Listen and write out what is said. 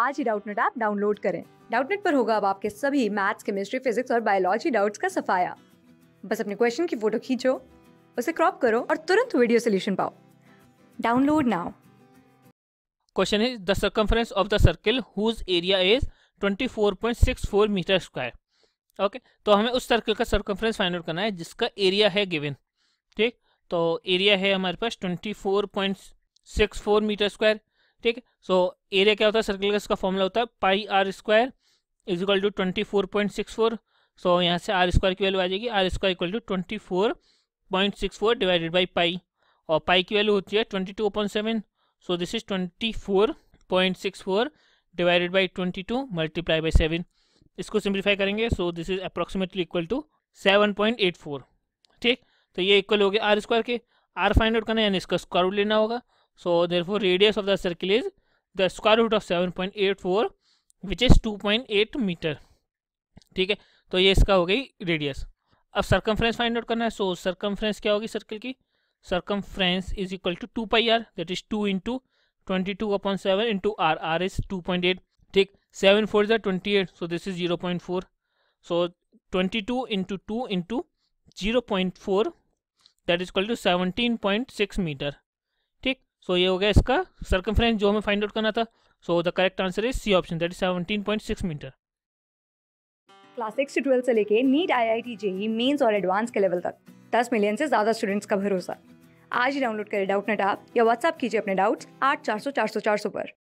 आज ही Doubtnut app download करें डाउटनेट पर होगा अब आपके सभी मैथ्स केमिस्ट्री फिजिक्स और बायोलॉजी डाउट्स का सफाया बस अपने क्वेश्चन की फोटो खींचो उसे क्रॉप करो और तुरंत वीडियो सोल्यूशन पाओ download now question is the circumference of the circle whose area is 24.64 metre square okay तो हमें उस सर्कल का सर्कम्फ्रेंस फाइंड आउट करना है जिसका एरिया है गिवन ठीक तो एरिया है हमारे पास 24.64 मीटर स्क्वायर ठीक है सो एरिया क्या होता है सर्कल का इसका फॉर्मूला होता है pi R square is equal to twenty four point six four so यहाँ से आर स्क्वायर की वैल्यू आ जाएगी R square equal to twenty four point six four divided by pi और पाई की वैल्यू होती है twenty two upon seven so this is twenty four point six four divided by twenty two multiply by seven इसको simplify करेंगे so this is approximately equal to seven point eight four ठीक तो ये equal हो गया R square के R find out करना यानी इसका स्क्वायर रूट लेना होगा So therefore radius of the circle is the square root of 7.84 which is 2.8 metre ठीक है तो ये इसका हो गई रेडियस अब सरकमफ्रेंस फाइंड आउट करना है सो so, सरकमफ्रेंस क्या होगी सर्कल की circumference is equal to two pi R that is two into twenty two upon seven into R R is two point eight ठीक seven four is twenty eight so this is zero point four so twenty two into two into zero point four that is equal to seventeen point six metre so so, ये हो गया इसका circumference जो हमें find out करना था so the correct answer is C option that is seventeen point six metre class six से twelfth से लेके NEET I I T JEE mains और एडवांस के लेवल तक दस मिलियन से ज़्यादा स्टूडेंट्स का भरोसा आज ही डाउनलोड करें डाउट नेट आप या व्हाट्सअप कीजिए अपने डाउट्स आठ चार सौ चार सौ चार सौ पर